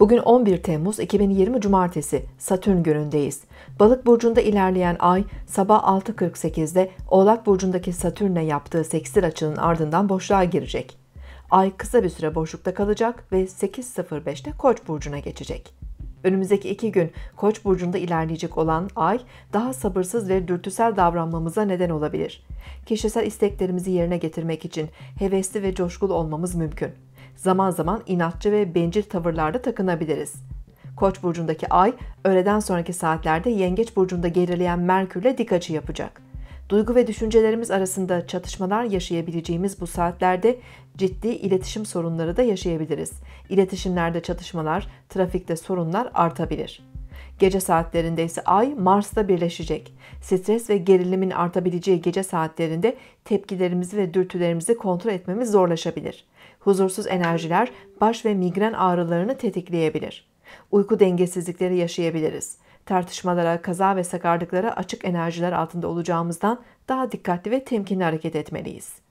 Bugün 11 Temmuz 2020 Cumartesi Satürn günündeyiz. Balık burcunda ilerleyen ay sabah 6.48'de Oğlak burcundaki Satürn'e yaptığı seksil açının ardından boşluğa girecek. Ay kısa bir süre boşlukta kalacak ve 8.05'te Koç burcuna geçecek. Önümüzdeki iki gün Koç burcunda ilerleyecek olan Ay daha sabırsız ve dürtüsel davranmamıza neden olabilir. Kişisel isteklerimizi yerine getirmek için hevesli ve coşkulu olmamız mümkün zaman zaman inatçı ve bencil tavırlarda takınabiliriz. Koç burcundaki ay öğleden sonraki saatlerde Yengeç burcunda gerileyen Merkürle dik açı yapacak. Duygu ve düşüncelerimiz arasında çatışmalar yaşayabileceğimiz bu saatlerde ciddi iletişim sorunları da yaşayabiliriz. İletişimlerde çatışmalar, trafikte sorunlar artabilir. Gece saatlerinde ise Ay Mars'ta birleşecek. Stres ve gerilimin artabileceği gece saatlerinde tepkilerimizi ve dürtülerimizi kontrol etmemiz zorlaşabilir. Huzursuz enerjiler baş ve migren ağrılarını tetikleyebilir. Uyku dengesizlikleri yaşayabiliriz. Tartışmalara, kaza ve sakarlıklara açık enerjiler altında olacağımızdan daha dikkatli ve temkinli hareket etmeliyiz.